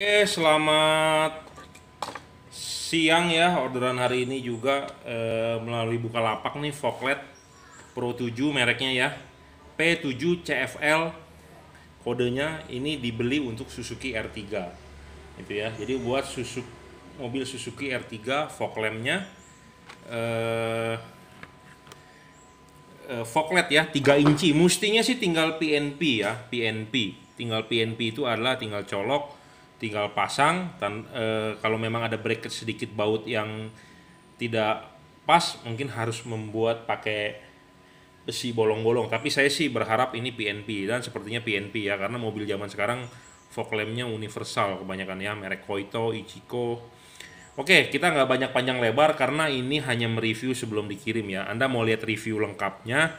Oke, selamat siang ya orderan hari ini juga e, melalui Bukalapak nih Foklet Pro 7 mereknya ya. P7 CFL kodenya ini dibeli untuk Suzuki R3. Itu ya. Jadi buat mobil Suzuki R3 Foklemnya e, eh, e, eh, Foklet ya 3 inci. Mestinya sih tinggal PNP ya, PNP. Tinggal PNP itu adalah tinggal colok tinggal pasang dan e, eh, kalau memang ada bracket sedikit baut yang tidak pas mungkin harus membuat pakai besi bolong-bolong tapi saya sih berharap ini PNP dan sepertinya PNP ya karena mobil zaman sekarang fog lampnya universal kebanyakan ya merek Koito, Ichiko oke kita nggak banyak panjang lebar karena ini hanya mereview sebelum dikirim ya Anda mau lihat review lengkapnya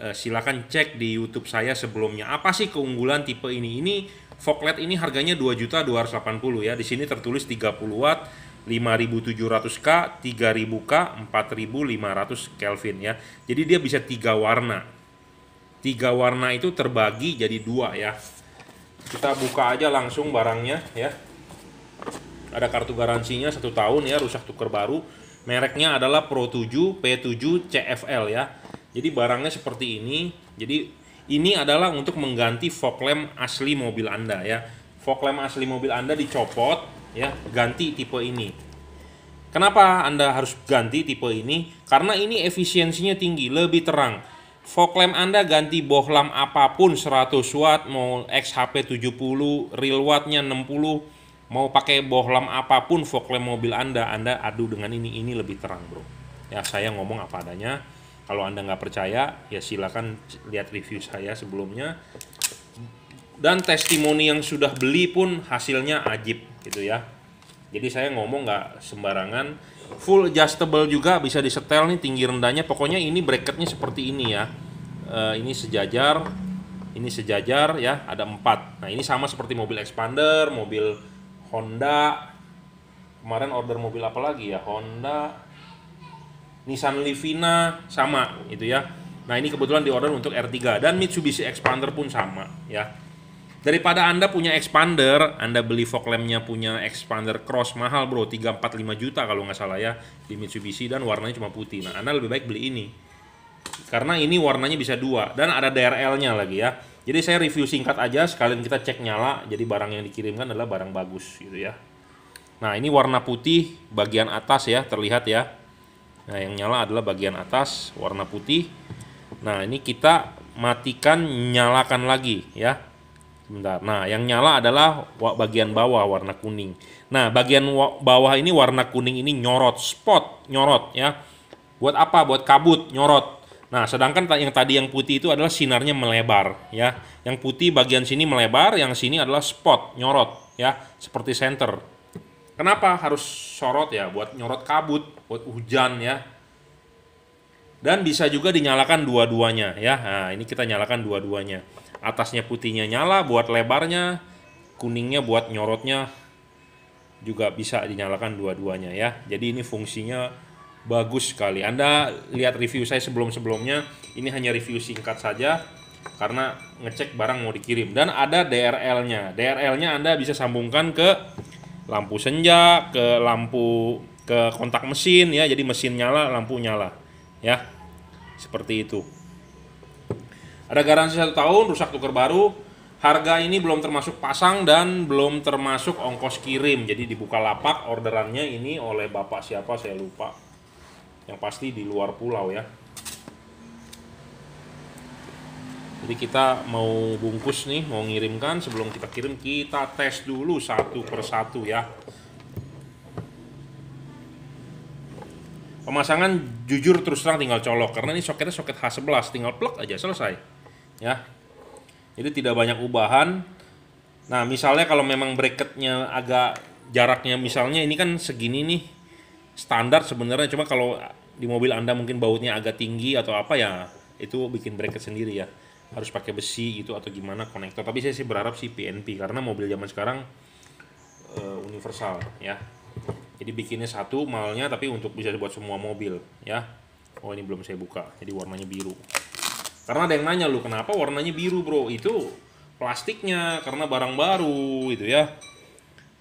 Eh, silakan cek di YouTube saya sebelumnya apa sih keunggulan tipe ini ini LED ini harganya juta 2.280 ya di sini tertulis 30 watt 5700K, 3000K, 4500 Kelvin ya. Jadi dia bisa tiga warna. Tiga warna itu terbagi jadi dua ya. Kita buka aja langsung barangnya ya. Ada kartu garansinya satu tahun ya, rusak tuker baru. Mereknya adalah Pro 7 P7 CFL ya. Jadi barangnya seperti ini. Jadi ini adalah untuk mengganti fog lamp asli mobil Anda ya. Fog lamp asli mobil Anda dicopot ya, ganti tipe ini. Kenapa Anda harus ganti tipe ini? Karena ini efisiensinya tinggi, lebih terang. Fog lamp Anda ganti bohlam apapun 100 watt, mau XHP 70, real wattnya 60, mau pakai bohlam apapun fog lamp mobil Anda, Anda adu dengan ini, ini lebih terang bro. Ya saya ngomong apa adanya kalau Anda nggak percaya, ya silakan lihat review saya sebelumnya. Dan testimoni yang sudah beli pun hasilnya ajib gitu ya. Jadi saya ngomong nggak sembarangan. Full adjustable juga bisa disetel nih tinggi rendahnya. Pokoknya ini bracketnya seperti ini ya. e, ini sejajar, ini sejajar ya. Ada empat. Nah ini sama seperti mobil expander, mobil Honda. Kemarin order mobil apa lagi ya? Honda, Nissan Livina sama gitu ya. Nah, ini kebetulan di order untuk R3 dan Mitsubishi Expander pun sama ya. Daripada Anda punya expander, Anda beli fog lampnya punya expander cross mahal bro, 345 juta kalau nggak salah ya di Mitsubishi dan warnanya cuma putih. Nah, Anda lebih baik beli ini. Karena ini warnanya bisa dua dan ada DRL-nya lagi ya. Jadi saya review singkat aja sekalian kita cek nyala. Jadi barang yang dikirimkan adalah barang bagus gitu ya. Nah, ini warna putih bagian atas ya, terlihat ya. Nah, yang nyala adalah bagian atas warna putih. Nah, ini kita matikan nyalakan lagi ya. Sebentar. Nah, yang nyala adalah bagian bawah warna kuning. Nah, bagian bawah ini warna kuning ini nyorot spot, nyorot ya. Buat apa? Buat kabut, nyorot. Nah, sedangkan yang tadi yang putih itu adalah sinarnya melebar ya. Yang putih bagian sini melebar, yang sini adalah spot, nyorot ya, seperti center. Kenapa harus sorot ya? Buat nyorot kabut, buat hujan ya. Dan bisa juga dinyalakan dua-duanya ya. Nah, ini kita nyalakan dua-duanya. Atasnya putihnya nyala buat lebarnya, kuningnya buat nyorotnya juga bisa dinyalakan dua-duanya ya. Jadi ini fungsinya bagus sekali. Anda lihat review saya sebelum-sebelumnya, ini hanya review singkat saja karena ngecek barang mau dikirim dan ada DRL-nya. DRL-nya Anda bisa sambungkan ke lampu senja ke lampu ke kontak mesin ya jadi mesin nyala lampu nyala ya seperti itu ada garansi satu tahun rusak tuker baru harga ini belum termasuk pasang dan belum termasuk ongkos kirim jadi dibuka lapak orderannya ini oleh bapak siapa saya lupa yang pasti di luar pulau ya Nanti kita mau bungkus nih, mau ngirimkan. Sebelum kita kirim, kita tes dulu satu per satu ya. Pemasangan jujur terus terang tinggal colok karena ini soketnya soket H11 tinggal plug aja selesai. Ya. Jadi tidak banyak ubahan. Nah, misalnya kalau memang bracketnya agak jaraknya misalnya ini kan segini nih standar sebenarnya cuma kalau di mobil Anda mungkin bautnya agak tinggi atau apa ya itu bikin bracket sendiri ya harus pakai besi gitu atau gimana konektor tapi saya sih berharap sih PNP karena mobil zaman sekarang uh, universal ya jadi bikinnya satu malnya tapi untuk bisa buat semua mobil ya oh ini belum saya buka jadi warnanya biru karena ada yang nanya lu kenapa warnanya biru bro itu plastiknya karena barang baru itu ya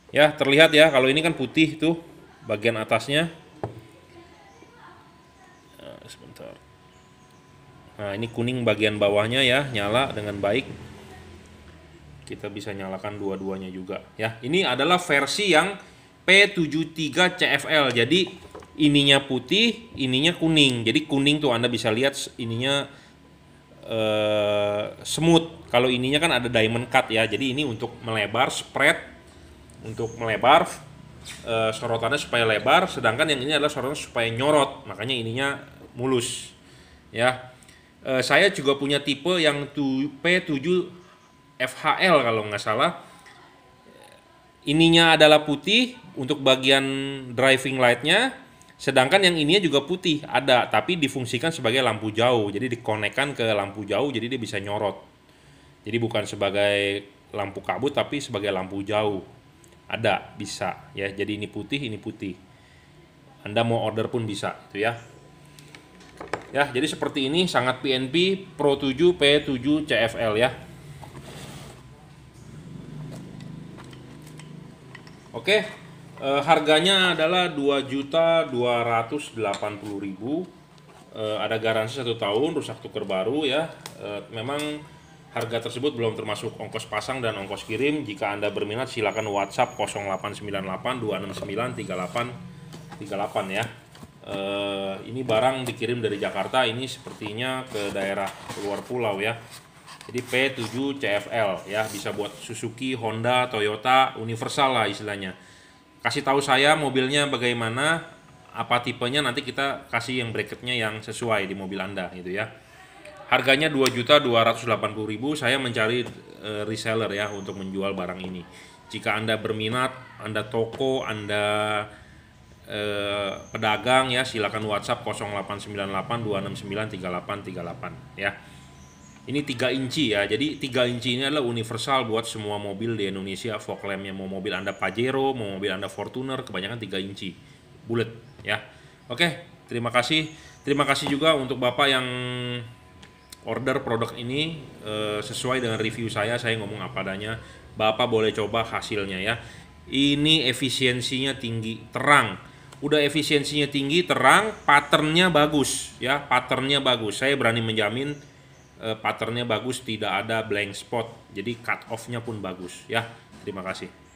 ya terlihat ya kalau ini kan putih tuh bagian atasnya eh, sebentar Nah, ini kuning bagian bawahnya ya, nyala dengan baik. Kita bisa nyalakan dua-duanya juga ya. Ini adalah versi yang P73 CFL. Jadi ininya putih, ininya kuning. Jadi kuning tuh Anda bisa lihat ininya eh, smooth. Kalau ininya kan ada diamond cut ya. Jadi ini untuk melebar spread untuk melebar eh, sorotannya supaya lebar, sedangkan yang ini adalah sorotan supaya nyorot. Makanya ininya mulus. Ya Eh, saya juga punya tipe yang tu, P7 FHL kalau nggak salah. Ininya adalah putih untuk bagian driving lightnya, sedangkan yang ininya juga putih ada, tapi difungsikan sebagai lampu jauh. Jadi dikonekkan ke lampu jauh, jadi dia bisa nyorot. Jadi bukan sebagai lampu kabut, tapi sebagai lampu jauh. Ada bisa ya. Jadi ini putih, ini putih. Anda mau order pun bisa, itu ya. Ya, jadi seperti ini sangat PNP Pro 7 P7 CFL ya. Oke, e, harganya adalah 2.280.000. E, eh, ada garansi satu tahun, rusak tuker baru ya. E, memang Harga tersebut belum termasuk ongkos pasang dan ongkos kirim. Jika Anda berminat silakan WhatsApp 0898 269 38 38 ya uh, ini barang dikirim dari Jakarta ini sepertinya ke daerah luar pulau ya jadi P7 CFL ya bisa buat Suzuki, Honda, Toyota, universal lah istilahnya. Kasih tahu saya mobilnya bagaimana, apa tipenya nanti kita kasih yang bracketnya yang sesuai di mobil Anda gitu ya. Harganya 2.280.000, saya mencari uh, reseller ya untuk menjual barang ini. Jika Anda berminat, Anda toko, Anda eh, pedagang ya silakan WhatsApp 0898 3838 ya. Ini 3 inci ya. Jadi 3 inci ini adalah universal buat semua mobil di Indonesia. Fog lampnya mau mobil Anda Pajero, mau mobil Anda Fortuner, kebanyakan 3 inci. Bulat ya. Oke, terima kasih. Terima kasih juga untuk Bapak yang order produk ini eh, sesuai dengan review saya, saya ngomong apa adanya. Bapak boleh coba hasilnya ya. Ini efisiensinya tinggi, terang udah efisiensinya tinggi, terang, patternnya bagus ya, patternnya bagus. Saya berani menjamin uh, patternnya bagus, tidak ada blank spot. Jadi cut off-nya pun bagus ya. Terima kasih.